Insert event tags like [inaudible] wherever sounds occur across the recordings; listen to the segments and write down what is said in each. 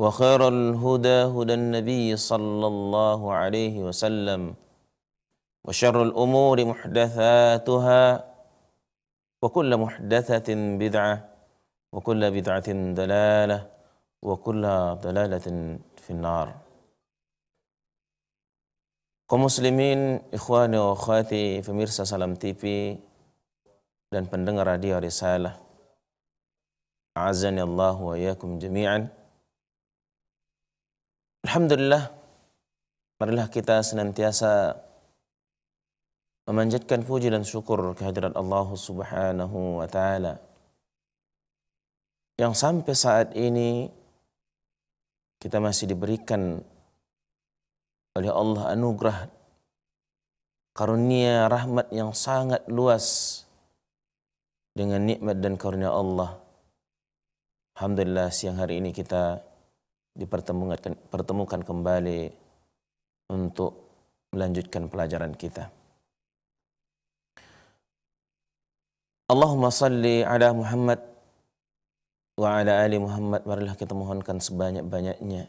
وخير الهدى هدى النبي صلى الله عليه وسلم وشر الأمور محدثاتها وكل محدثة بدعة وكل بدعة دلالة وكل دلالة في النار Kemuslimin, ikhwani wa akhwati, pemirsa Salam TV dan pendengar radio Risalah. Azani Allah wa yakum jami'an. Alhamdulillah, marilah kita senantiasa memanjatkan puji dan syukur kehadiran Allah Subhanahu wa taala. Yang sampai saat ini kita masih diberikan oleh Allah anugerah karunia rahmat yang sangat luas dengan nikmat dan karunia Allah. Alhamdulillah siang hari ini kita dipertemukan pertemukan kembali untuk melanjutkan pelajaran kita. Allahumma salli ala Muhammad wa ala ali Muhammad marilah kita mohonkan sebanyak-banyaknya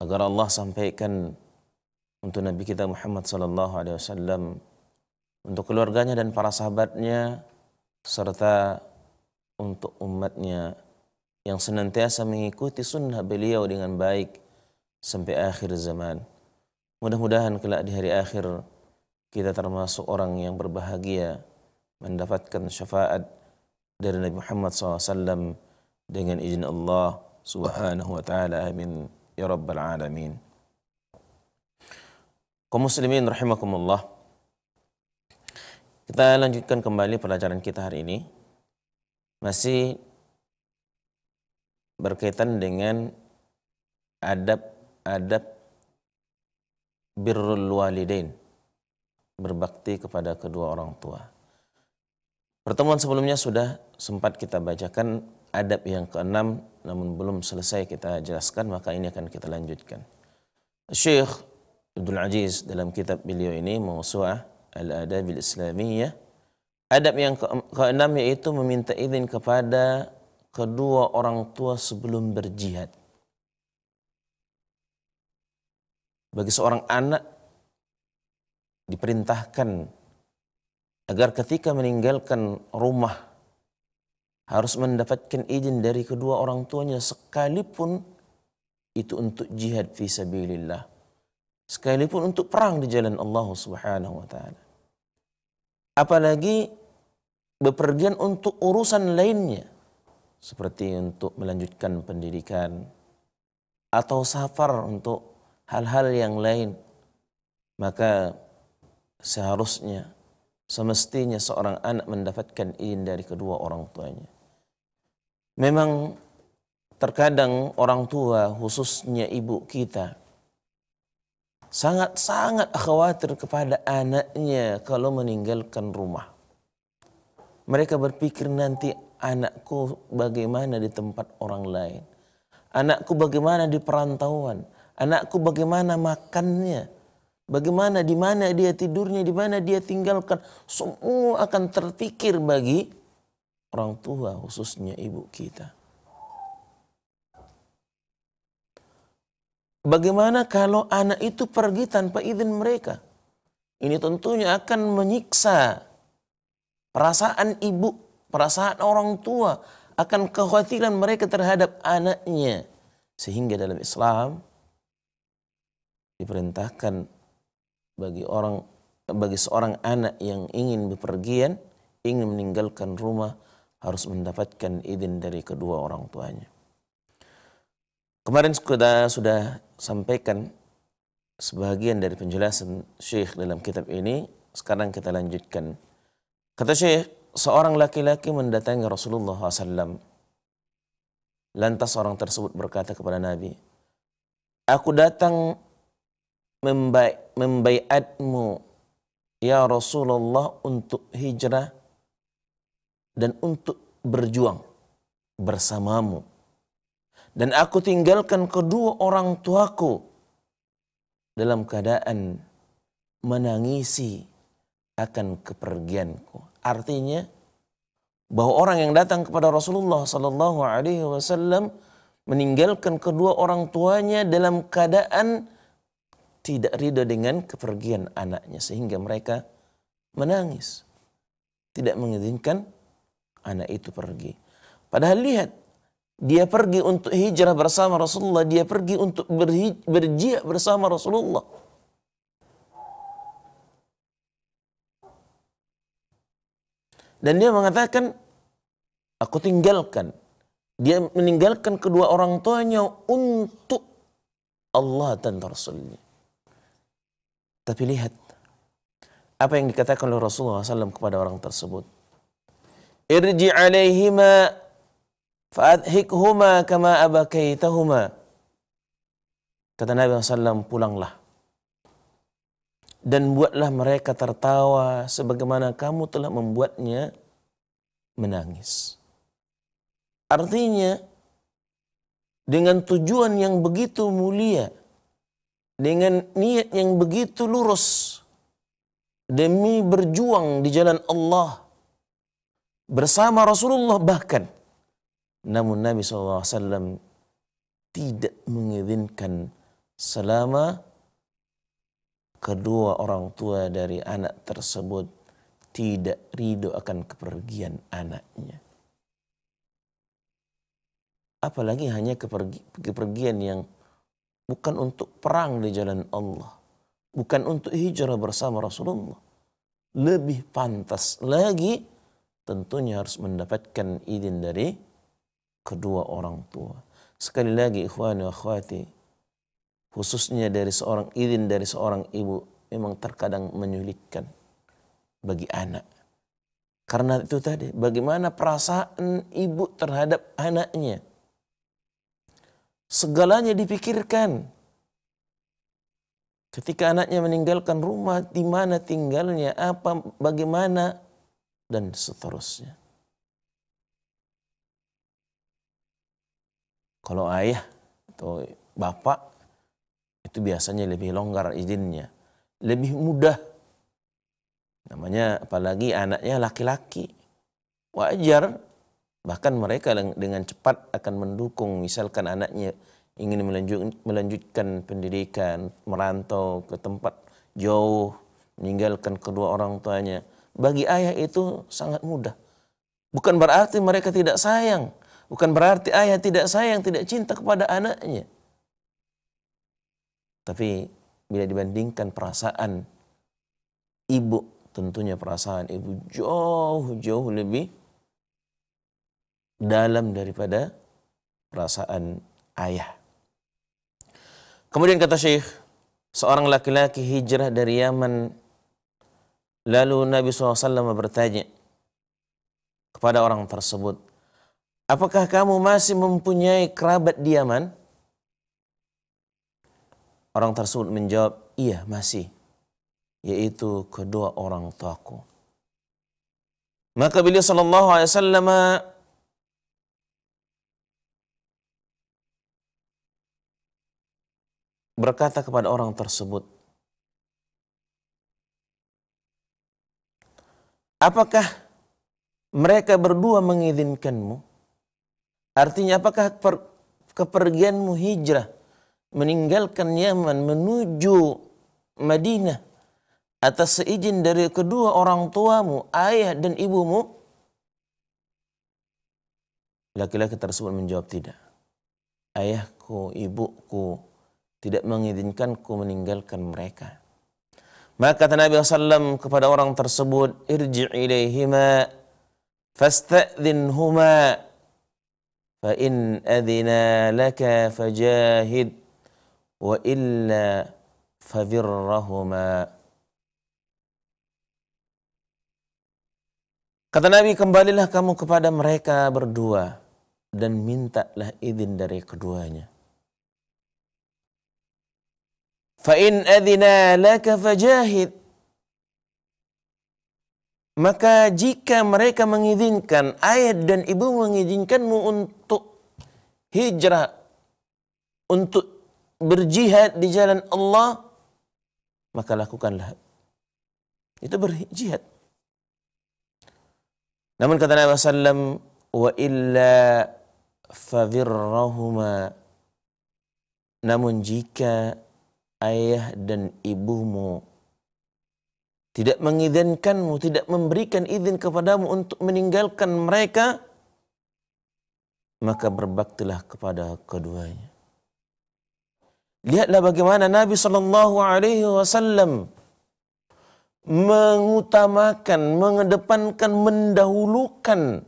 agar Allah sampaikan untuk Nabi kita Muhammad sallallahu alaihi wasallam untuk keluarganya dan para sahabatnya serta untuk umatnya yang senantiasa mengikuti sunnah beliau dengan baik sampai akhir zaman. Mudah-mudahan kelak di hari akhir kita termasuk orang yang berbahagia mendapatkan syafaat dari Nabi Muhammad SAW dengan izin Allah Subhanahu wa taala. Amin ya rabbal alamin. Kaum muslimin rahimakumullah. Kita lanjutkan kembali pelajaran kita hari ini. Masih berkaitan dengan adab-adab birrul walidain berbakti kepada kedua orang tua. Pertemuan sebelumnya sudah sempat kita bacakan adab yang keenam namun belum selesai kita jelaskan maka ini akan kita lanjutkan. Syekh Abdul Aziz dalam kitab beliau ini Mawsu'ah Al-Adab Al-Islamiyah adab yang keenam yaitu meminta izin kepada kedua orang tua sebelum berjihad. Bagi seorang anak diperintahkan agar ketika meninggalkan rumah harus mendapatkan izin dari kedua orang tuanya sekalipun itu untuk jihad fi sabilillah. Sekalipun untuk perang di jalan Allah Subhanahu wa taala. Apalagi bepergian untuk urusan lainnya seperti untuk melanjutkan pendidikan atau safar untuk hal-hal yang lain maka seharusnya semestinya seorang anak mendapatkan izin dari kedua orang tuanya. Memang terkadang orang tua khususnya ibu kita sangat-sangat khawatir kepada anaknya kalau meninggalkan rumah. Mereka berpikir nanti Anakku bagaimana di tempat orang lain. Anakku bagaimana di perantauan. Anakku bagaimana makannya. Bagaimana di mana dia tidurnya, di mana dia tinggalkan. Semua akan terpikir bagi orang tua khususnya ibu kita. Bagaimana kalau anak itu pergi tanpa izin mereka? Ini tentunya akan menyiksa perasaan ibu perasaan orang tua akan kekhawatiran mereka terhadap anaknya. Sehingga dalam Islam diperintahkan bagi orang bagi seorang anak yang ingin bepergian, ingin meninggalkan rumah harus mendapatkan izin dari kedua orang tuanya. Kemarin sudah sudah sampaikan sebagian dari penjelasan Syekh dalam kitab ini. Sekarang kita lanjutkan. Kata Syekh, seorang laki-laki mendatangi Rasulullah SAW. Lantas orang tersebut berkata kepada Nabi, Aku datang membaikatmu, membaiatmu, ya Rasulullah, untuk hijrah dan untuk berjuang bersamamu. Dan aku tinggalkan kedua orang tuaku dalam keadaan menangisi akan kepergianku. Artinya bahwa orang yang datang kepada Rasulullah Sallallahu Alaihi Wasallam meninggalkan kedua orang tuanya dalam keadaan tidak ridho dengan kepergian anaknya sehingga mereka menangis tidak mengizinkan anak itu pergi padahal lihat dia pergi untuk hijrah bersama Rasulullah dia pergi untuk berjihad bersama Rasulullah Dan dia mengatakan, aku tinggalkan. Dia meninggalkan kedua orang tuanya untuk Allah dan Rasulnya. Tapi lihat, apa yang dikatakan oleh Rasulullah SAW kepada orang tersebut. Irji alaihima fa'adhikhuma kama abakaitahuma. Kata Nabi SAW, pulanglah dan buatlah mereka tertawa sebagaimana kamu telah membuatnya menangis. Artinya, dengan tujuan yang begitu mulia, dengan niat yang begitu lurus, demi berjuang di jalan Allah bersama Rasulullah bahkan. Namun Nabi SAW tidak mengizinkan selama kedua orang tua dari anak tersebut tidak ridho akan kepergian anaknya. Apalagi hanya kepergian yang bukan untuk perang di jalan Allah, bukan untuk hijrah bersama Rasulullah. Lebih pantas lagi tentunya harus mendapatkan izin dari kedua orang tua. Sekali lagi ikhwan wa akhwati, khususnya dari seorang izin dari seorang ibu memang terkadang menyulitkan bagi anak. Karena itu tadi, bagaimana perasaan ibu terhadap anaknya. Segalanya dipikirkan. Ketika anaknya meninggalkan rumah, di mana tinggalnya, apa, bagaimana, dan seterusnya. Kalau ayah atau bapak itu biasanya lebih longgar izinnya, lebih mudah. Namanya apalagi anaknya laki-laki. Wajar bahkan mereka dengan cepat akan mendukung misalkan anaknya ingin melanjutkan pendidikan, merantau ke tempat jauh, meninggalkan kedua orang tuanya. Bagi ayah itu sangat mudah. Bukan berarti mereka tidak sayang, bukan berarti ayah tidak sayang, tidak cinta kepada anaknya. Tapi bila dibandingkan perasaan ibu, tentunya perasaan ibu jauh-jauh lebih dalam daripada perasaan ayah. Kemudian kata Syekh, seorang laki-laki hijrah dari Yaman lalu Nabi SAW bertanya kepada orang tersebut, apakah kamu masih mempunyai kerabat di Yaman? Orang tersebut menjawab, iya masih. Yaitu kedua orang tuaku. Maka beliau sallallahu alaihi wasallam berkata kepada orang tersebut, Apakah mereka berdua mengizinkanmu? Artinya apakah kepergianmu hijrah meninggalkan Yaman menuju Madinah atas seizin dari kedua orang tuamu, ayah dan ibumu? Laki-laki tersebut menjawab tidak. Ayahku, ibuku tidak mengizinkanku meninggalkan mereka. Maka kata Nabi SAW kepada orang tersebut, Irji ilaihima fasta'zinhuma fa'in adhina adina laka fajahid wa illa Kata Nabi, kembalilah kamu kepada mereka berdua dan mintalah izin dari keduanya. Fa'in adina laka fajahid. Maka jika mereka mengizinkan, ayat dan ibu mengizinkanmu untuk hijrah, untuk berjihad di jalan Allah, maka lakukanlah. Itu berjihad. Namun kata Nabi Sallam, wa illa fadhirrahuma. Namun jika ayah dan ibumu tidak mengizinkanmu, tidak memberikan izin kepadamu untuk meninggalkan mereka, maka berbaktilah kepada keduanya. Lihatlah bagaimana Nabi Shallallahu Alaihi Wasallam mengutamakan, mengedepankan, mendahulukan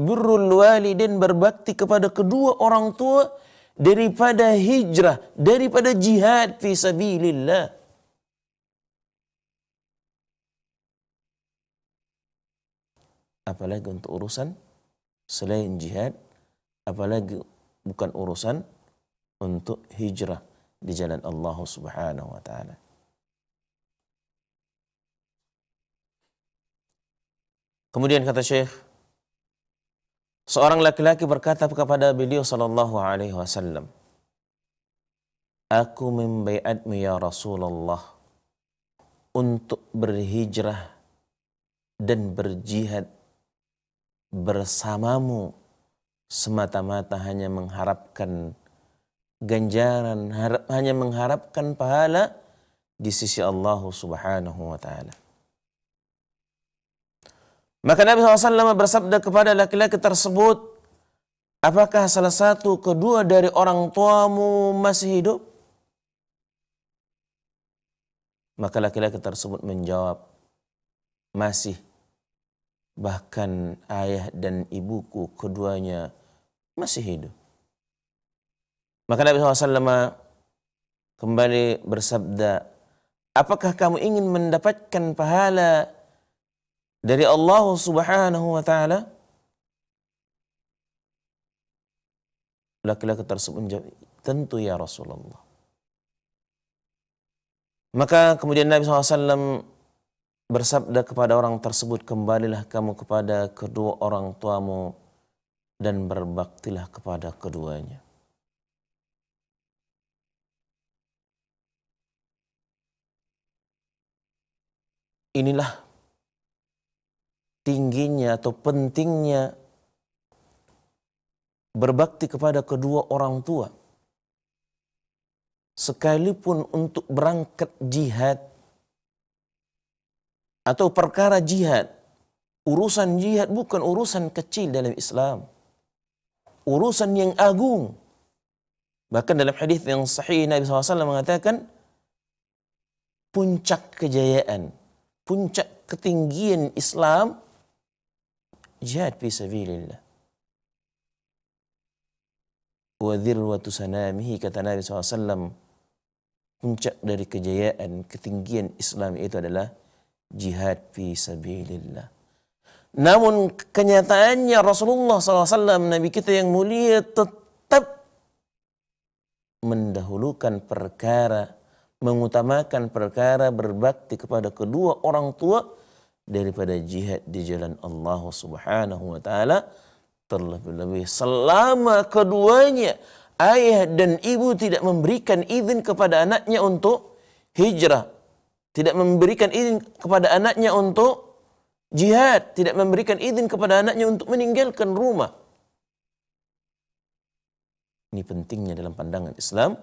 birrul walidin berbakti kepada kedua orang tua daripada hijrah, daripada jihad fi sabilillah. Apalagi untuk urusan selain jihad, apalagi bukan urusan untuk hijrah di jalan Allah Subhanahu wa taala. Kemudian kata Syekh, seorang laki-laki berkata kepada beliau sallallahu alaihi wasallam, "Aku membaiatmu ya Rasulullah untuk berhijrah dan berjihad bersamamu semata-mata hanya mengharapkan ganjaran, hanya mengharapkan pahala di sisi Allah Subhanahu wa taala. Maka Nabi SAW bersabda kepada laki-laki tersebut, apakah salah satu kedua dari orang tuamu masih hidup? Maka laki-laki tersebut menjawab, masih. Bahkan ayah dan ibuku keduanya masih hidup. Maka Nabi SAW kembali bersabda, apakah kamu ingin mendapatkan pahala dari Allah Subhanahu wa taala? Laki-laki tersebut menjawab, tentu ya Rasulullah. Maka kemudian Nabi SAW bersabda kepada orang tersebut, kembalilah kamu kepada kedua orang tuamu dan berbaktilah kepada keduanya. inilah tingginya atau pentingnya berbakti kepada kedua orang tua. Sekalipun untuk berangkat jihad atau perkara jihad, urusan jihad bukan urusan kecil dalam Islam. Urusan yang agung. Bahkan dalam hadis yang sahih Nabi SAW mengatakan puncak kejayaan puncak ketinggian Islam jihad fi sabilillah. Wa dhirwatu sanamihi kata Nabi SAW puncak dari kejayaan ketinggian Islam itu adalah jihad fi sabilillah. Namun kenyataannya Rasulullah SAW Nabi kita yang mulia tetap mendahulukan perkara mengutamakan perkara berbakti kepada kedua orang tua daripada jihad di jalan Allah Subhanahu wa taala terlebih-lebih selama keduanya ayah dan ibu tidak memberikan izin kepada anaknya untuk hijrah tidak memberikan izin kepada anaknya untuk jihad tidak memberikan izin kepada anaknya untuk meninggalkan rumah ini pentingnya dalam pandangan Islam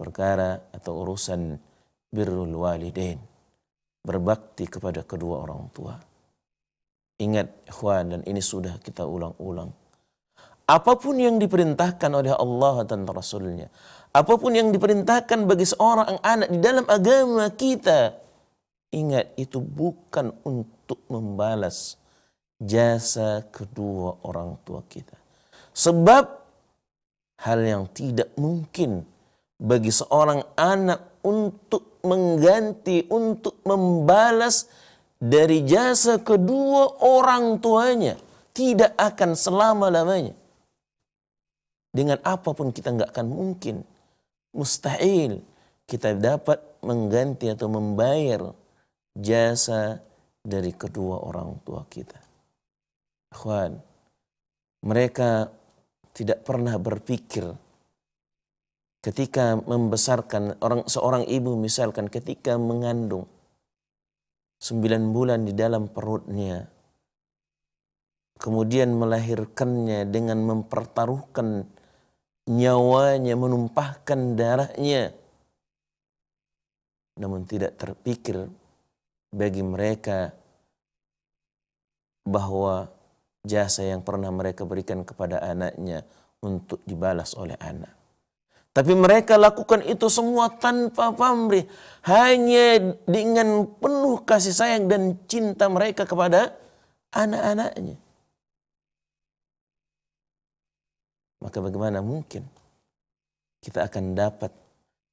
perkara atau urusan birrul walidain. Berbakti kepada kedua orang tua. Ingat ikhwan dan ini sudah kita ulang-ulang. Apapun yang diperintahkan oleh Allah dan Rasulnya. Apapun yang diperintahkan bagi seorang anak di dalam agama kita. Ingat itu bukan untuk membalas jasa kedua orang tua kita. Sebab hal yang tidak mungkin bagi seorang anak untuk mengganti, untuk membalas dari jasa kedua orang tuanya. Tidak akan selama-lamanya. Dengan apapun kita nggak akan mungkin. Mustahil kita dapat mengganti atau membayar jasa dari kedua orang tua kita. Akhwan, mereka tidak pernah berpikir ketika membesarkan orang seorang ibu misalkan ketika mengandung sembilan bulan di dalam perutnya kemudian melahirkannya dengan mempertaruhkan nyawanya menumpahkan darahnya namun tidak terpikir bagi mereka bahwa jasa yang pernah mereka berikan kepada anaknya untuk dibalas oleh anak tapi mereka lakukan itu semua tanpa pamrih. Hanya dengan penuh kasih sayang dan cinta mereka kepada anak-anaknya. Maka bagaimana mungkin kita akan dapat,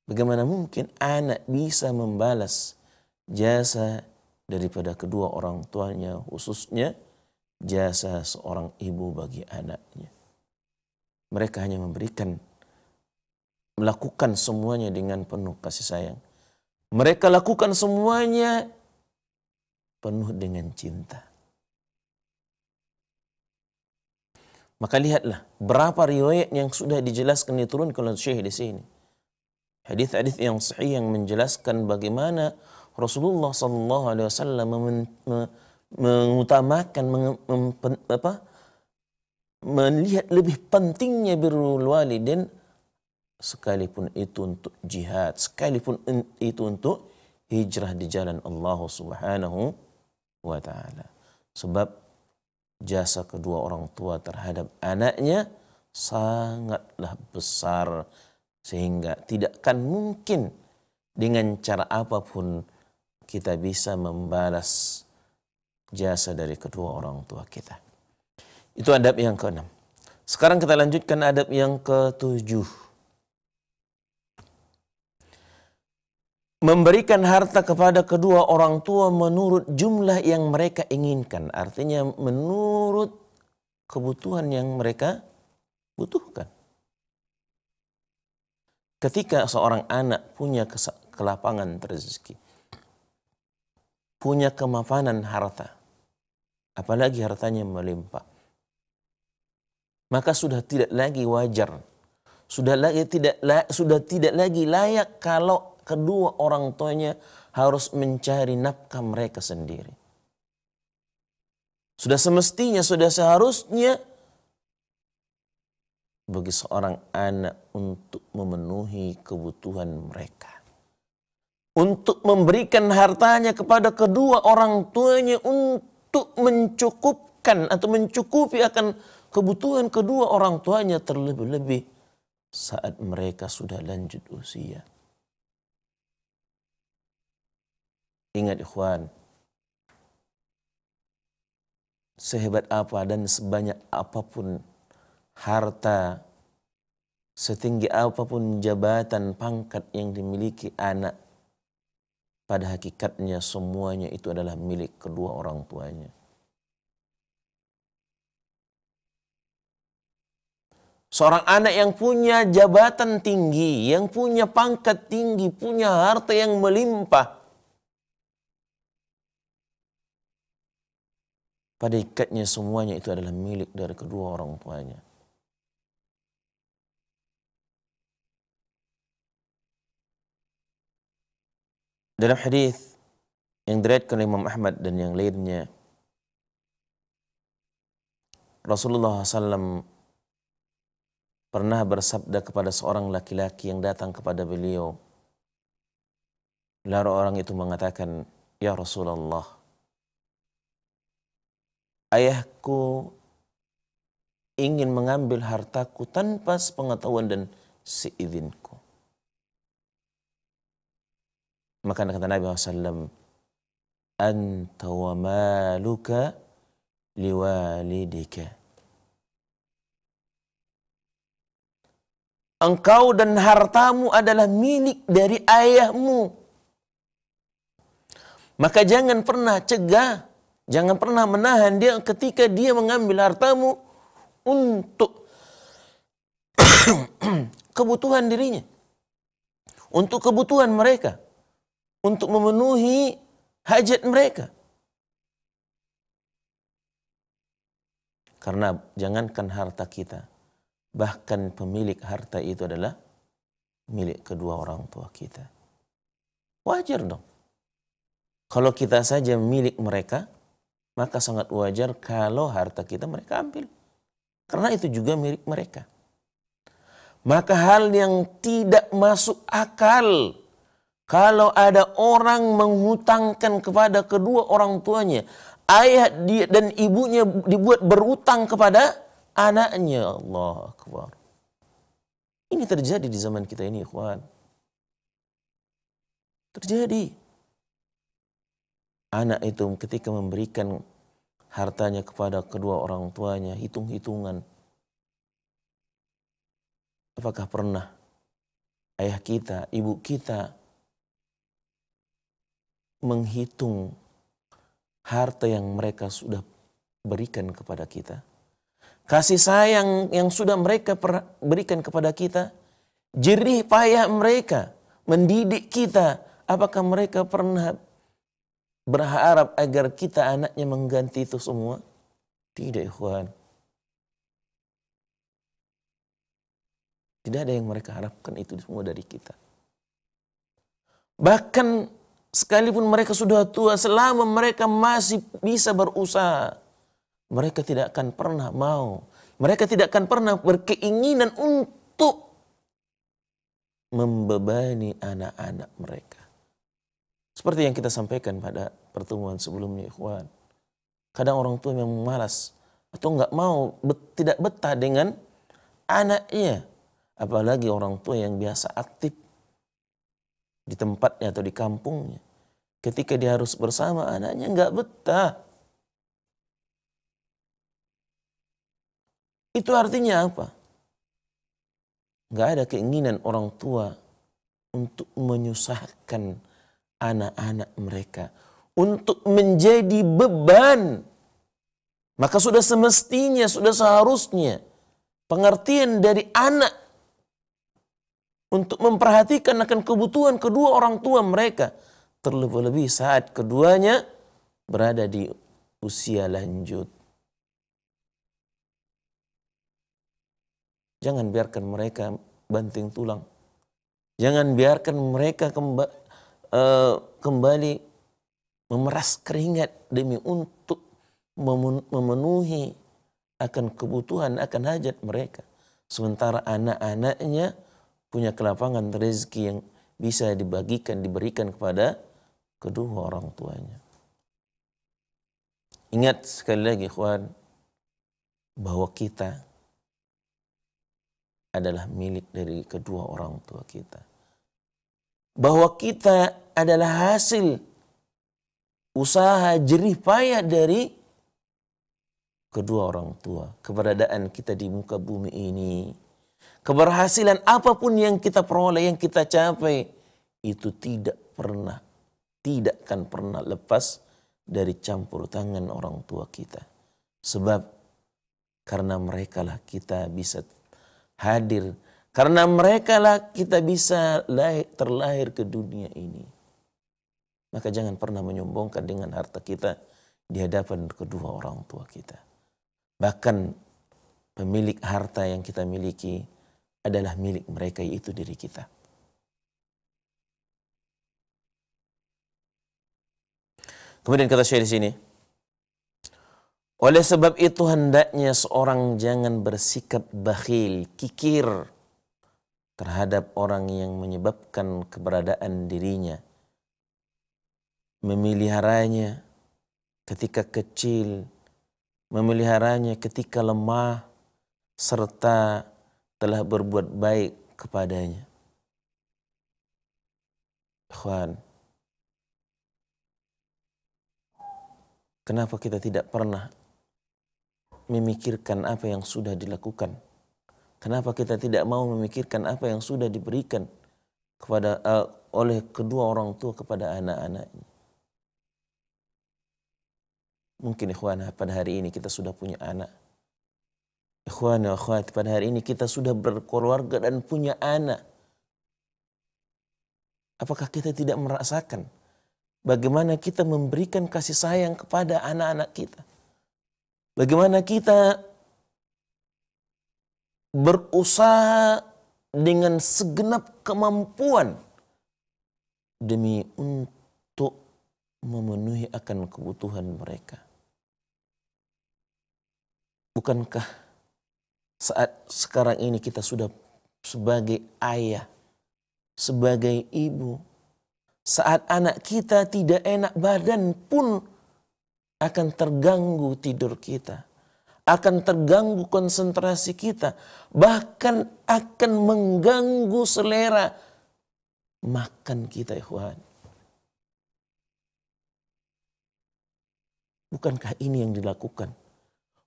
bagaimana mungkin anak bisa membalas jasa daripada kedua orang tuanya khususnya jasa seorang ibu bagi anaknya. Mereka hanya memberikan melakukan semuanya dengan penuh kasih sayang. Mereka lakukan semuanya penuh dengan cinta. Maka lihatlah berapa riwayat yang sudah dijelaskan diturunkan oleh Syekh di sini. Hadis-hadis yang sahih yang menjelaskan bagaimana Rasulullah sallallahu alaihi wasallam mengutamakan apa, melihat lebih pentingnya birrul walidain sekalipun itu untuk jihad, sekalipun itu untuk hijrah di jalan Allah Subhanahu wa taala. Sebab jasa kedua orang tua terhadap anaknya sangatlah besar sehingga tidak akan mungkin dengan cara apapun kita bisa membalas jasa dari kedua orang tua kita. Itu adab yang keenam. Sekarang kita lanjutkan adab yang ketujuh. memberikan harta kepada kedua orang tua menurut jumlah yang mereka inginkan. Artinya menurut kebutuhan yang mereka butuhkan. Ketika seorang anak punya kelapangan rezeki, punya kemapanan harta, apalagi hartanya melimpah, maka sudah tidak lagi wajar, sudah lagi tidak sudah tidak lagi layak kalau kedua orang tuanya harus mencari nafkah mereka sendiri. Sudah semestinya, sudah seharusnya bagi seorang anak untuk memenuhi kebutuhan mereka. Untuk memberikan hartanya kepada kedua orang tuanya untuk mencukupkan atau mencukupi akan kebutuhan kedua orang tuanya terlebih-lebih saat mereka sudah lanjut usia. Ingat ikhwan, sehebat apa dan sebanyak apapun harta, setinggi apapun jabatan pangkat yang dimiliki anak, pada hakikatnya semuanya itu adalah milik kedua orang tuanya. Seorang anak yang punya jabatan tinggi, yang punya pangkat tinggi, punya harta yang melimpah, Pada ikatnya semuanya itu adalah milik dari kedua orang tuanya. Dalam hadis yang diriatkan Imam Ahmad dan yang lainnya, Rasulullah SAW pernah bersabda kepada seorang laki-laki yang datang kepada beliau. Lalu orang itu mengatakan, Ya Rasulullah, ayahku ingin mengambil hartaku tanpa sepengetahuan dan seizinku. Maka kata Nabi SAW, Anta wa maluka liwalidika. Engkau dan hartamu adalah milik dari ayahmu. Maka jangan pernah cegah Jangan pernah menahan dia ketika dia mengambil hartamu untuk [coughs] kebutuhan dirinya. Untuk kebutuhan mereka. Untuk memenuhi hajat mereka. Karena jangankan harta kita, bahkan pemilik harta itu adalah milik kedua orang tua kita. Wajar dong. Kalau kita saja milik mereka, maka sangat wajar kalau harta kita mereka ambil. Karena itu juga milik mereka. Maka hal yang tidak masuk akal kalau ada orang menghutangkan kepada kedua orang tuanya, ayah dia dan ibunya dibuat berutang kepada anaknya. Allah Akbar. Ini terjadi di zaman kita ini, ikhwan. Terjadi anak itu ketika memberikan hartanya kepada kedua orang tuanya, hitung-hitungan. Apakah pernah ayah kita, ibu kita menghitung harta yang mereka sudah berikan kepada kita? Kasih sayang yang sudah mereka berikan kepada kita, jerih payah mereka mendidik kita, apakah mereka pernah berharap agar kita anaknya mengganti itu semua? Tidak, ikhwan. Tidak ada yang mereka harapkan itu semua dari kita. Bahkan sekalipun mereka sudah tua, selama mereka masih bisa berusaha, mereka tidak akan pernah mau. Mereka tidak akan pernah berkeinginan untuk membebani anak-anak mereka. Seperti yang kita sampaikan pada pertemuan sebelumnya, ikhwan. Kadang orang tua memang malas atau nggak mau, bet, tidak betah dengan anaknya. Apalagi orang tua yang biasa aktif di tempatnya atau di kampungnya. Ketika dia harus bersama anaknya nggak betah. Itu artinya apa? Nggak ada keinginan orang tua untuk menyusahkan anak-anak mereka untuk menjadi beban. Maka sudah semestinya, sudah seharusnya pengertian dari anak untuk memperhatikan akan kebutuhan kedua orang tua mereka. Terlebih-lebih saat keduanya berada di usia lanjut. Jangan biarkan mereka banting tulang. Jangan biarkan mereka uh, kembali memeras keringat demi untuk memenuhi akan kebutuhan, akan hajat mereka. Sementara anak-anaknya punya kelapangan rezeki yang bisa dibagikan, diberikan kepada kedua orang tuanya. Ingat sekali lagi, kawan bahwa kita adalah milik dari kedua orang tua kita bahwa kita adalah hasil usaha jerih payah dari kedua orang tua. Keberadaan kita di muka bumi ini, keberhasilan apapun yang kita peroleh, yang kita capai, itu tidak pernah, tidak akan pernah lepas dari campur tangan orang tua kita. Sebab karena merekalah kita bisa hadir karena mereka lah kita bisa lahir, terlahir ke dunia ini. Maka jangan pernah menyombongkan dengan harta kita di hadapan kedua orang tua kita. Bahkan pemilik harta yang kita miliki adalah milik mereka yaitu diri kita. Kemudian kata saya di sini, oleh sebab itu hendaknya seorang jangan bersikap bakhil, kikir, terhadap orang yang menyebabkan keberadaan dirinya, memeliharanya ketika kecil, memeliharanya ketika lemah, serta telah berbuat baik kepadanya. Tuhan, kenapa kita tidak pernah memikirkan apa yang sudah dilakukan? Kenapa kita tidak mau memikirkan apa yang sudah diberikan kepada uh, oleh kedua orang tua kepada anak-anaknya? Mungkin ikhwan pada hari ini kita sudah punya anak. Ikhwan akhwat pada hari ini kita sudah berkeluarga dan punya anak. Apakah kita tidak merasakan bagaimana kita memberikan kasih sayang kepada anak-anak kita? Bagaimana kita berusaha dengan segenap kemampuan demi untuk memenuhi akan kebutuhan mereka. Bukankah saat sekarang ini kita sudah sebagai ayah, sebagai ibu, saat anak kita tidak enak badan pun akan terganggu tidur kita akan terganggu konsentrasi kita, bahkan akan mengganggu selera makan kita, ikhwan. Bukankah ini yang dilakukan?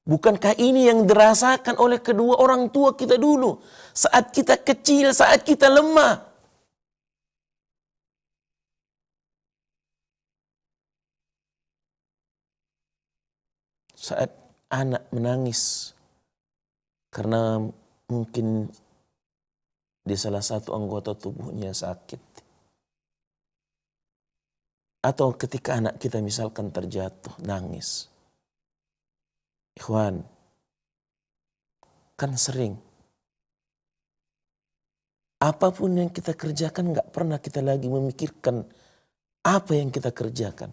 Bukankah ini yang dirasakan oleh kedua orang tua kita dulu? Saat kita kecil, saat kita lemah. Saat anak menangis karena mungkin di salah satu anggota tubuhnya sakit. Atau ketika anak kita misalkan terjatuh, nangis. Ikhwan, kan sering. Apapun yang kita kerjakan gak pernah kita lagi memikirkan apa yang kita kerjakan.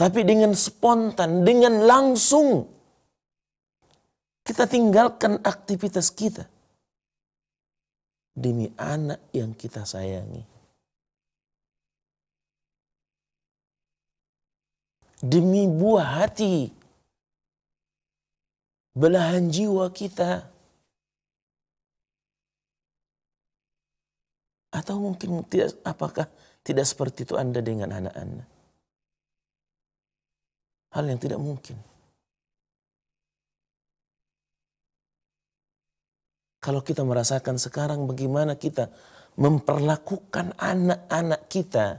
Tapi dengan spontan, dengan langsung. Kita tinggalkan aktivitas kita. Demi anak yang kita sayangi. Demi buah hati. Belahan jiwa kita. Atau mungkin tidak, apakah tidak seperti itu Anda dengan anak anak Hal yang tidak mungkin. Kalau kita merasakan sekarang bagaimana kita memperlakukan anak-anak kita,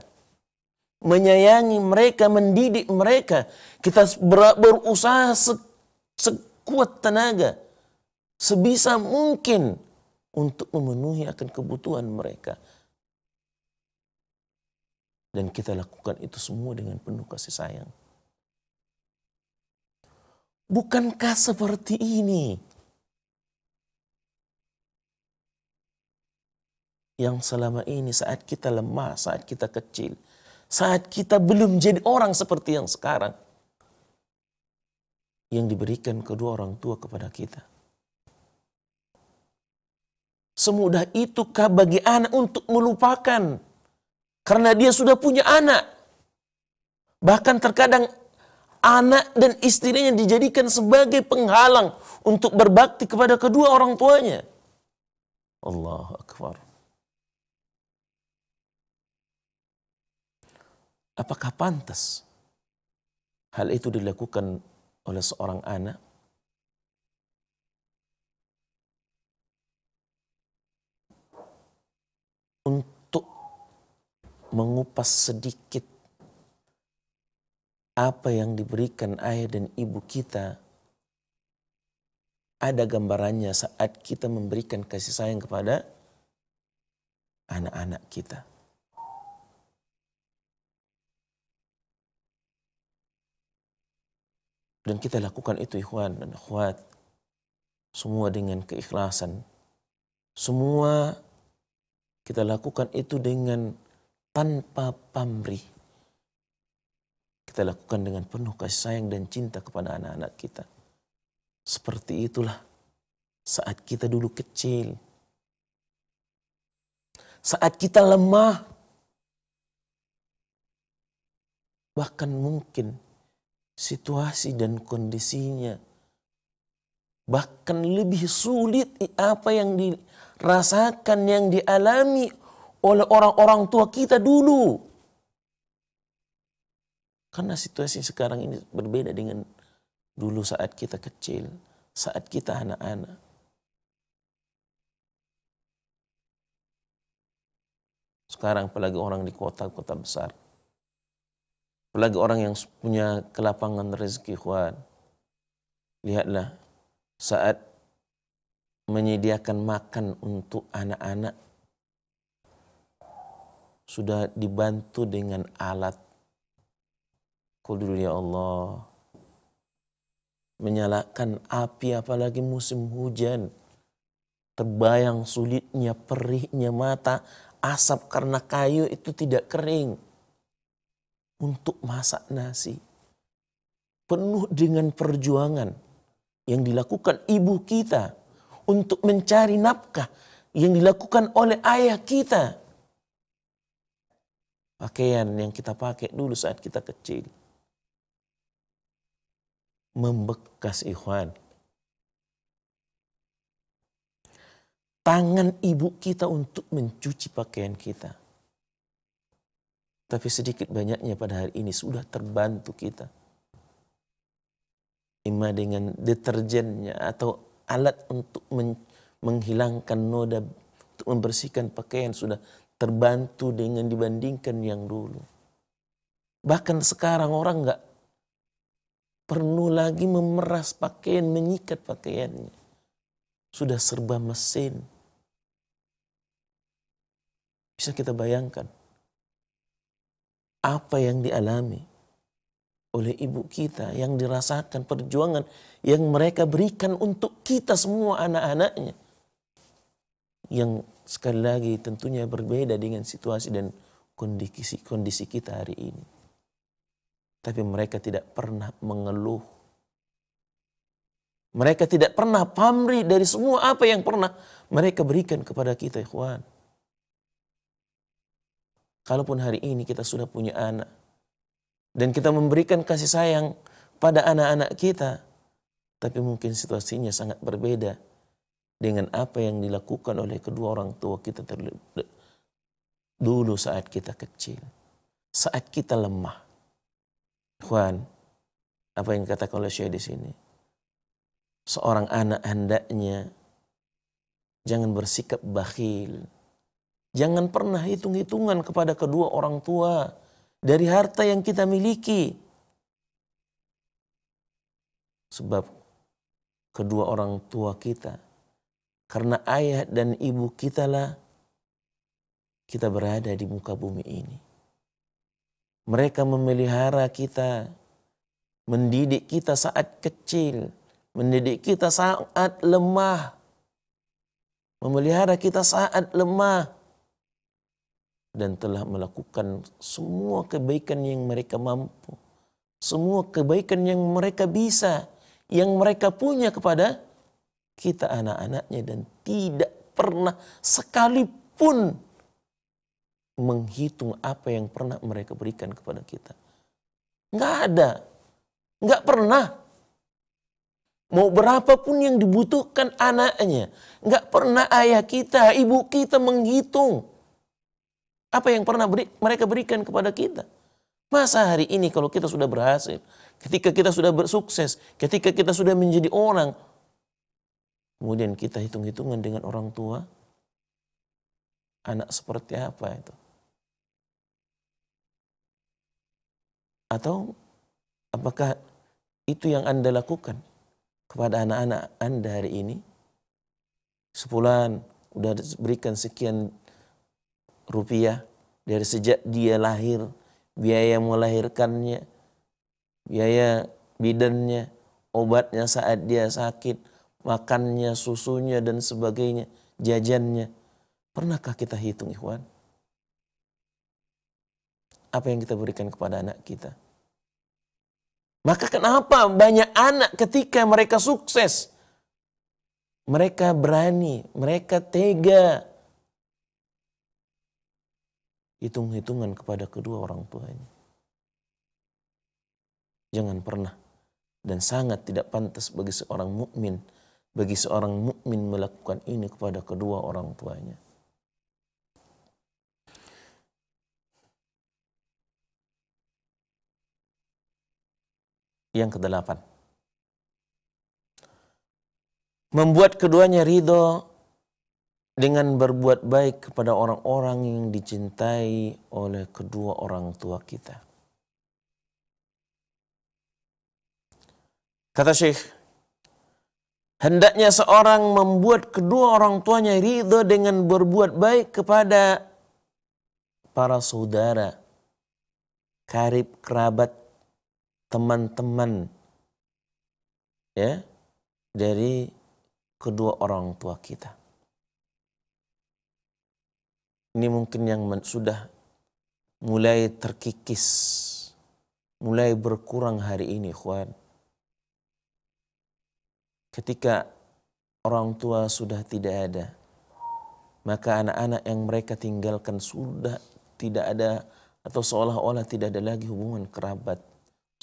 menyayangi mereka, mendidik mereka, kita berusaha sekuat tenaga, sebisa mungkin untuk memenuhi akan kebutuhan mereka. Dan kita lakukan itu semua dengan penuh kasih sayang. Bukankah seperti ini? Yang selama ini saat kita lemah, saat kita kecil, saat kita belum jadi orang seperti yang sekarang. Yang diberikan kedua orang tua kepada kita. Semudah itukah bagi anak untuk melupakan? Karena dia sudah punya anak. Bahkan terkadang anak dan istrinya dijadikan sebagai penghalang untuk berbakti kepada kedua orang tuanya. Allah Akbar. Apakah pantas hal itu dilakukan oleh seorang anak? Untuk mengupas sedikit apa yang diberikan ayah dan ibu kita ada gambarannya saat kita memberikan kasih sayang kepada anak-anak kita. Dan kita lakukan itu ikhwan dan ikhwat. Semua dengan keikhlasan. Semua kita lakukan itu dengan tanpa pamrih. Kita lakukan dengan penuh kasih sayang dan cinta kepada anak-anak kita. Seperti itulah saat kita dulu kecil. Saat kita lemah. Bahkan mungkin situasi dan kondisinya bahkan lebih sulit apa yang dirasakan yang dialami oleh orang-orang tua kita dulu karena situasi sekarang ini berbeda dengan dulu saat kita kecil, saat kita anak-anak. Sekarang apalagi orang di kota-kota besar. Apalagi orang yang punya kelapangan rezeki kuat. Lihatlah saat menyediakan makan untuk anak-anak sudah dibantu dengan alat Aku ya Allah, menyalakan api apalagi musim hujan. Terbayang sulitnya, perihnya mata, asap karena kayu itu tidak kering. Untuk masak nasi. Penuh dengan perjuangan yang dilakukan ibu kita untuk mencari nafkah yang dilakukan oleh ayah kita. Pakaian yang kita pakai dulu saat kita kecil membekas ikhwan. Tangan ibu kita untuk mencuci pakaian kita. Tapi sedikit banyaknya pada hari ini sudah terbantu kita. Ima dengan deterjennya atau alat untuk menghilangkan noda untuk membersihkan pakaian sudah terbantu dengan dibandingkan yang dulu. Bahkan sekarang orang nggak perlu lagi memeras pakaian, menyikat pakaiannya. Sudah serba mesin. Bisa kita bayangkan apa yang dialami oleh ibu kita yang dirasakan perjuangan yang mereka berikan untuk kita semua anak-anaknya yang sekali lagi tentunya berbeda dengan situasi dan kondisi kondisi kita hari ini. Tapi mereka tidak pernah mengeluh. Mereka tidak pernah pamri dari semua apa yang pernah mereka berikan kepada kita, ikhwan. Kalaupun hari ini kita sudah punya anak dan kita memberikan kasih sayang pada anak-anak kita, tapi mungkin situasinya sangat berbeda dengan apa yang dilakukan oleh kedua orang tua kita terlebih dulu saat kita kecil, saat kita lemah. Ikhwan, apa yang kata oleh saya di sini? Seorang anak hendaknya jangan bersikap bakhil. Jangan pernah hitung-hitungan kepada kedua orang tua dari harta yang kita miliki. Sebab kedua orang tua kita karena ayah dan ibu kitalah kita berada di muka bumi ini. Mereka memelihara kita, mendidik kita saat kecil, mendidik kita saat lemah, memelihara kita saat lemah, dan telah melakukan semua kebaikan yang mereka mampu, semua kebaikan yang mereka bisa, yang mereka punya kepada kita anak-anaknya dan tidak pernah sekalipun menghitung apa yang pernah mereka berikan kepada kita. Nggak ada. Nggak pernah. Mau berapapun yang dibutuhkan anaknya. Nggak pernah ayah kita, ibu kita menghitung. Apa yang pernah beri, mereka berikan kepada kita. Masa hari ini kalau kita sudah berhasil, ketika kita sudah bersukses, ketika kita sudah menjadi orang, kemudian kita hitung-hitungan dengan orang tua, anak seperti apa itu? Atau apakah itu yang Anda lakukan kepada anak-anak Anda hari ini? Sepulan sudah berikan sekian rupiah dari sejak dia lahir, biaya melahirkannya, biaya bidannya, obatnya saat dia sakit, makannya, susunya dan sebagainya, jajannya. Pernahkah kita hitung ikhwan? apa yang kita berikan kepada anak kita. Maka kenapa banyak anak ketika mereka sukses, mereka berani, mereka tega. Hitung-hitungan kepada kedua orang tuanya. Jangan pernah dan sangat tidak pantas bagi seorang mukmin bagi seorang mukmin melakukan ini kepada kedua orang tuanya. Yang kedelapan. Membuat keduanya ridho dengan berbuat baik kepada orang-orang yang dicintai oleh kedua orang tua kita. Kata Syekh, hendaknya seorang membuat kedua orang tuanya ridho dengan berbuat baik kepada para saudara, karib, kerabat, teman-teman ya dari kedua orang tua kita. Ini mungkin yang sudah mulai terkikis, mulai berkurang hari ini, Khwan. Ketika orang tua sudah tidak ada, maka anak-anak yang mereka tinggalkan sudah tidak ada atau seolah-olah tidak ada lagi hubungan kerabat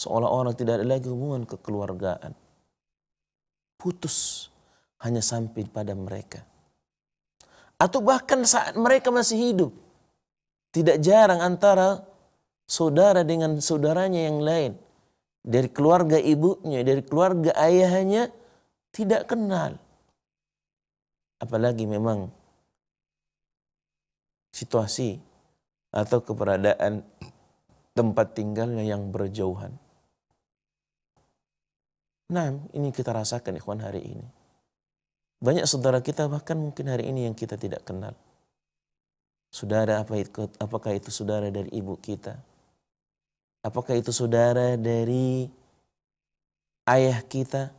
seolah-olah tidak ada lagi hubungan kekeluargaan. Putus hanya sampai pada mereka. Atau bahkan saat mereka masih hidup. Tidak jarang antara saudara dengan saudaranya yang lain. Dari keluarga ibunya, dari keluarga ayahnya tidak kenal. Apalagi memang situasi atau keberadaan tempat tinggalnya yang berjauhan. Nah, ini kita rasakan ikhwan hari ini. Banyak saudara kita bahkan mungkin hari ini yang kita tidak kenal. Saudara apa itu, apakah itu saudara dari ibu kita? Apakah itu saudara dari ayah kita?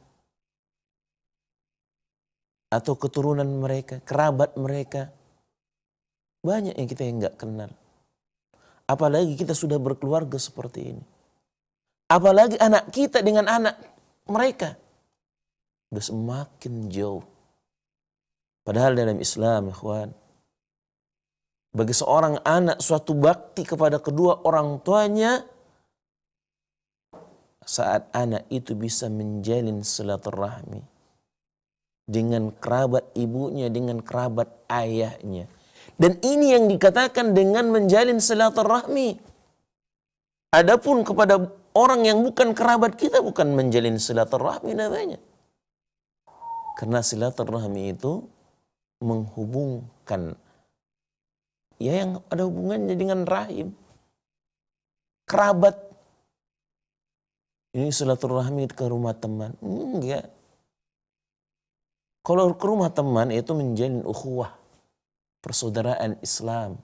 Atau keturunan mereka, kerabat mereka? Banyak yang kita yang nggak kenal. Apalagi kita sudah berkeluarga seperti ini. Apalagi anak kita dengan anak mereka udah semakin jauh. Padahal dalam Islam, ikhwan, bagi seorang anak suatu bakti kepada kedua orang tuanya saat anak itu bisa menjalin silaturahmi dengan kerabat ibunya, dengan kerabat ayahnya. Dan ini yang dikatakan dengan menjalin silaturahmi. Adapun kepada orang yang bukan kerabat kita bukan menjalin silaturahmi namanya. Karena silaturahmi itu menghubungkan ya yang ada hubungannya dengan rahim. Kerabat. Ini silaturahmi ke rumah teman. enggak. Kalau ke rumah teman itu menjalin ukhuwah. Persaudaraan Islam.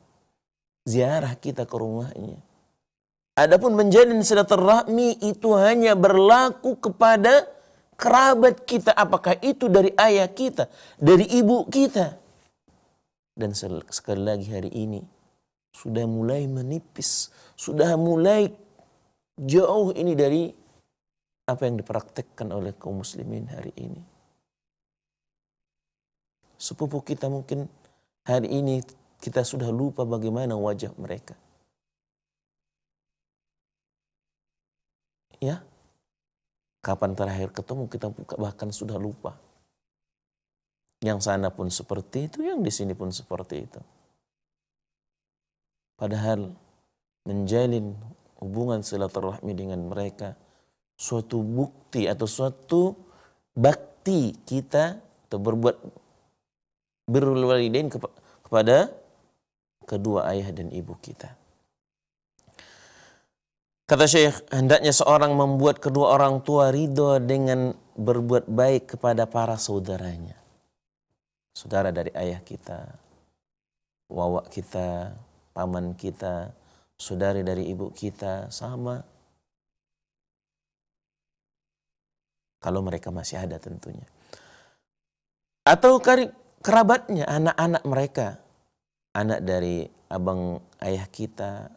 Ziarah kita ke rumahnya Adapun menjalin silaturahmi itu hanya berlaku kepada kerabat kita. Apakah itu dari ayah kita, dari ibu kita. Dan sekali lagi hari ini sudah mulai menipis, sudah mulai jauh ini dari apa yang dipraktekkan oleh kaum muslimin hari ini. Sepupu kita mungkin hari ini kita sudah lupa bagaimana wajah mereka. ya kapan terakhir ketemu kita bahkan sudah lupa yang sana pun seperti itu yang di sini pun seperti itu padahal menjalin hubungan silaturahmi dengan mereka suatu bukti atau suatu bakti kita atau berbuat berwalidain kepada kedua ayah dan ibu kita. Kata Syekh, hendaknya seorang membuat kedua orang tua ridho dengan berbuat baik kepada para saudaranya. Saudara dari ayah kita, wawak kita, paman kita, saudari dari ibu kita, sama. Kalau mereka masih ada tentunya. Atau kerabatnya, anak-anak mereka. Anak dari abang ayah kita,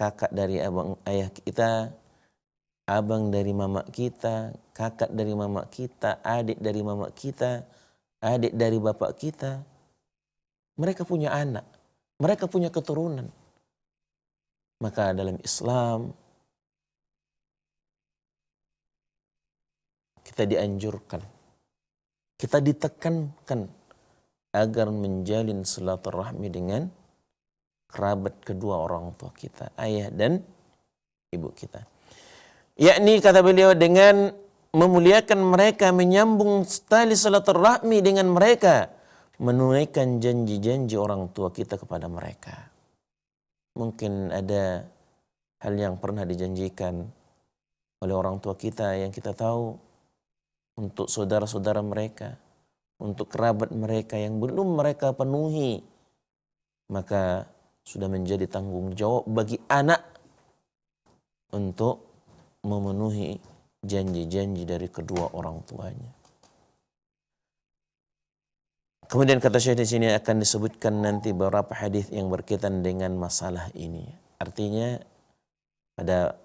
kakak dari abang ayah kita, abang dari mama kita, kakak dari mama kita, adik dari mama kita, adik dari bapak kita. Mereka punya anak, mereka punya keturunan. Maka dalam Islam kita dianjurkan, kita ditekankan agar menjalin silaturahmi dengan kerabat kedua orang tua kita, ayah dan ibu kita. Yakni kata beliau dengan memuliakan mereka, menyambung tali silaturahmi dengan mereka, menunaikan janji-janji orang tua kita kepada mereka. Mungkin ada hal yang pernah dijanjikan oleh orang tua kita yang kita tahu untuk saudara-saudara mereka, untuk kerabat mereka yang belum mereka penuhi, maka sudah menjadi tanggung jawab bagi anak untuk memenuhi janji-janji dari kedua orang tuanya. Kemudian kata Syekh di sini akan disebutkan nanti beberapa hadis yang berkaitan dengan masalah ini. Artinya pada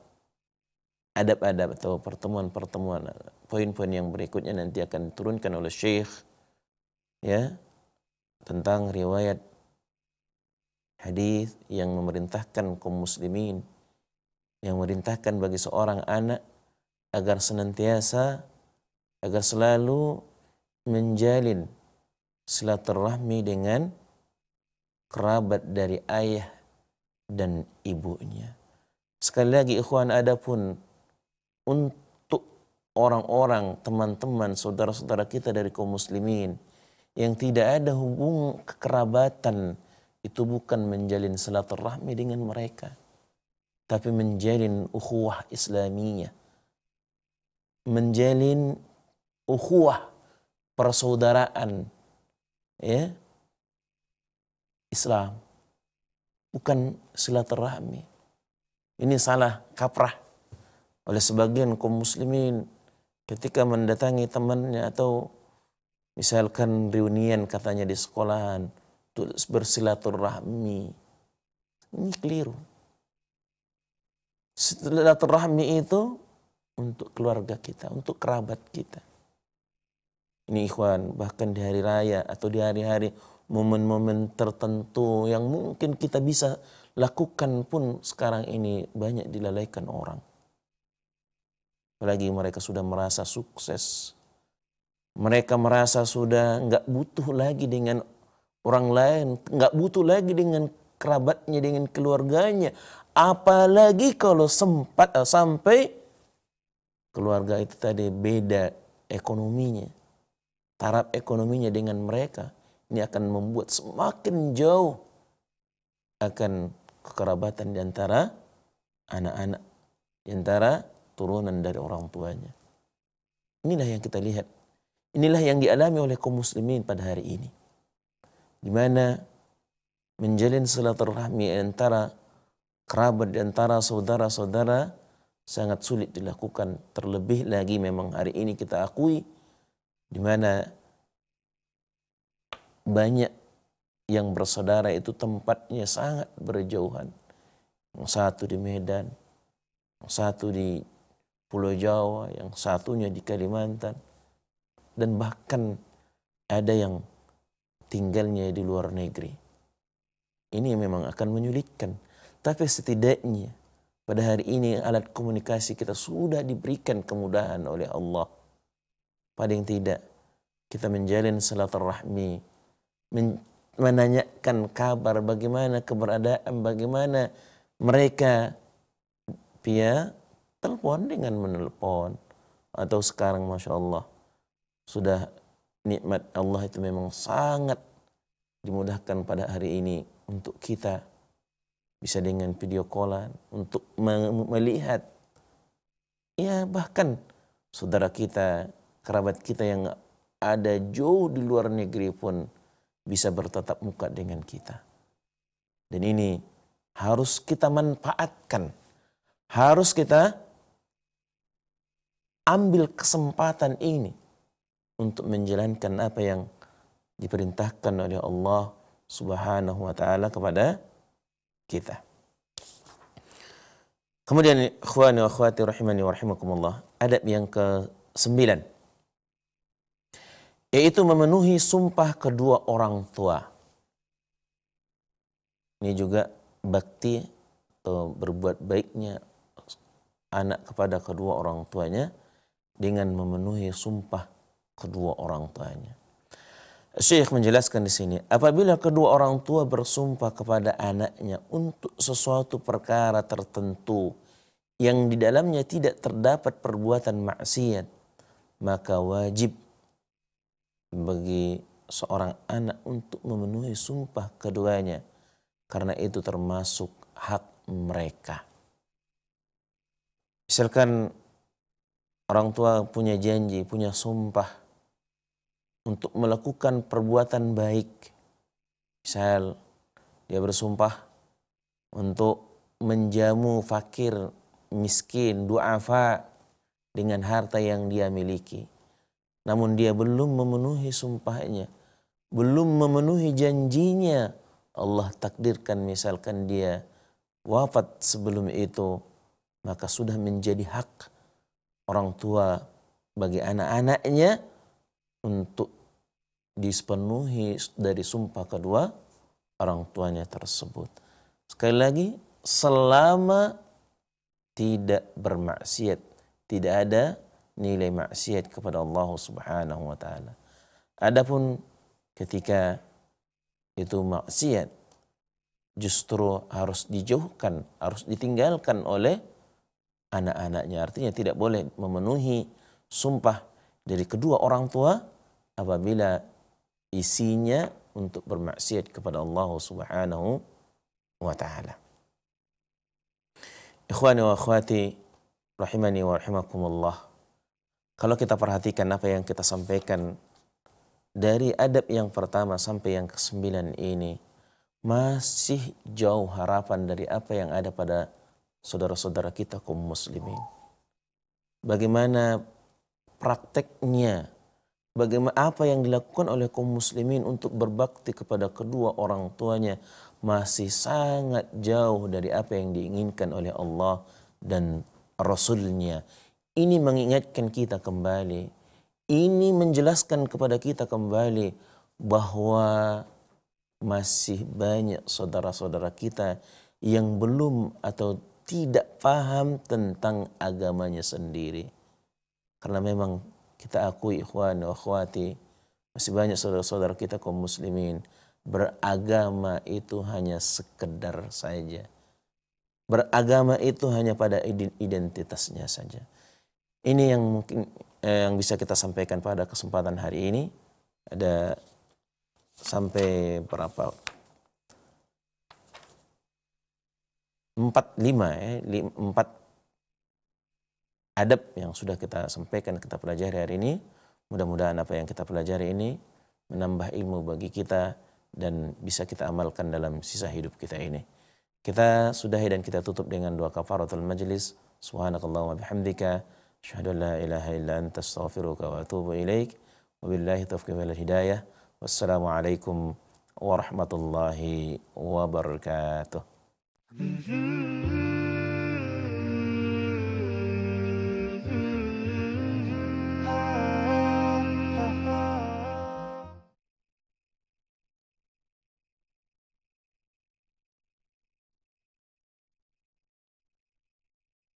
adab-adab atau pertemuan-pertemuan poin-poin yang berikutnya nanti akan diturunkan oleh Syekh ya tentang riwayat hadis yang memerintahkan kaum muslimin yang memerintahkan bagi seorang anak agar senantiasa agar selalu menjalin silaturahmi dengan kerabat dari ayah dan ibunya. Sekali lagi ikhwan adapun untuk orang-orang, teman-teman, saudara-saudara kita dari kaum muslimin yang tidak ada hubung kekerabatan itu bukan menjalin silaturahmi dengan mereka, tapi menjalin ukhuwah Islamiyah, menjalin ukhuwah persaudaraan ya Islam bukan silaturahmi ini salah kaprah oleh sebagian kaum muslimin ketika mendatangi temannya atau misalkan reunian katanya di sekolahan bersilaturahmi. Ini keliru. Silaturahmi itu untuk keluarga kita, untuk kerabat kita. Ini ikhwan, bahkan di hari raya atau di hari-hari momen-momen tertentu yang mungkin kita bisa lakukan pun sekarang ini banyak dilalaikan orang. Apalagi mereka sudah merasa sukses. Mereka merasa sudah nggak butuh lagi dengan orang lain, nggak butuh lagi dengan kerabatnya, dengan keluarganya. Apalagi kalau sempat uh, sampai keluarga itu tadi beda ekonominya, taraf ekonominya dengan mereka. Ini akan membuat semakin jauh akan kekerabatan di antara anak-anak, di antara turunan dari orang tuanya. Inilah yang kita lihat. Inilah yang dialami oleh kaum muslimin pada hari ini di mana menjalin silaturahmi antara kerabat di antara saudara-saudara sangat sulit dilakukan terlebih lagi memang hari ini kita akui di mana banyak yang bersaudara itu tempatnya sangat berjauhan yang satu di Medan yang satu di Pulau Jawa yang satunya di Kalimantan dan bahkan ada yang tinggalnya di luar negeri. Ini memang akan menyulitkan. Tapi setidaknya pada hari ini alat komunikasi kita sudah diberikan kemudahan oleh Allah. Paling tidak kita menjalin rahmi. men menanyakan kabar bagaimana keberadaan, bagaimana mereka via telepon dengan menelpon atau sekarang masya Allah sudah nikmat Allah itu memang sangat dimudahkan pada hari ini untuk kita bisa dengan video callan untuk melihat ya bahkan saudara kita kerabat kita yang ada jauh di luar negeri pun bisa bertatap muka dengan kita dan ini harus kita manfaatkan harus kita ambil kesempatan ini untuk menjalankan apa yang diperintahkan oleh Allah Subhanahu wa taala kepada kita. Kemudian ikhwani wa akhwati rahimani wa rahimakumullah, adab yang ke-9 yaitu memenuhi sumpah kedua orang tua. Ini juga bakti atau berbuat baiknya anak kepada kedua orang tuanya dengan memenuhi sumpah kedua orang tuanya. Syekh menjelaskan di sini, apabila kedua orang tua bersumpah kepada anaknya untuk sesuatu perkara tertentu yang di dalamnya tidak terdapat perbuatan maksiat, maka wajib bagi seorang anak untuk memenuhi sumpah keduanya karena itu termasuk hak mereka. Misalkan orang tua punya janji, punya sumpah untuk melakukan perbuatan baik. Misal dia bersumpah untuk menjamu fakir, miskin, duafa dengan harta yang dia miliki. Namun dia belum memenuhi sumpahnya, belum memenuhi janjinya. Allah takdirkan misalkan dia wafat sebelum itu, maka sudah menjadi hak orang tua bagi anak-anaknya untuk dipenuhi dari sumpah kedua orang tuanya tersebut. Sekali lagi, selama tidak bermaksiat, tidak ada nilai maksiat kepada Allah Subhanahu wa taala. Adapun ketika itu maksiat justru harus dijauhkan, harus ditinggalkan oleh anak-anaknya. Artinya tidak boleh memenuhi sumpah dari kedua orang tua apabila isinya untuk bermaksiat kepada Allah Subhanahu wa taala. Ikhwani wa akhwati rahimani wa rahimakumullah. Kalau kita perhatikan apa yang kita sampaikan dari adab yang pertama sampai yang kesembilan ini masih jauh harapan dari apa yang ada pada saudara-saudara kita kaum muslimin. Bagaimana prakteknya bagaimana apa yang dilakukan oleh kaum muslimin untuk berbakti kepada kedua orang tuanya masih sangat jauh dari apa yang diinginkan oleh Allah dan Rasulnya. Ini mengingatkan kita kembali, ini menjelaskan kepada kita kembali bahwa masih banyak saudara-saudara kita yang belum atau tidak paham tentang agamanya sendiri. Karena memang kita akui ikhwan wa akhwati, masih banyak saudara-saudara kita kaum muslimin beragama itu hanya sekedar saja. Beragama itu hanya pada identitasnya saja. Ini yang mungkin eh, yang bisa kita sampaikan pada kesempatan hari ini. Ada sampai berapa? 45 ya, 4 adab yang sudah kita sampaikan, kita pelajari hari ini. Mudah-mudahan apa yang kita pelajari ini menambah ilmu bagi kita dan bisa kita amalkan dalam sisa hidup kita ini. Kita sudahi dan kita tutup dengan dua kafaratul majlis. subhanakallahumma bihamdika. Asyhadu an la ilaha illa anta astaghfiruka wa atubu ilaik. Wabillahi taufiq wal hidayah. Wassalamualaikum warahmatullahi wabarakatuh. Mm-hmm.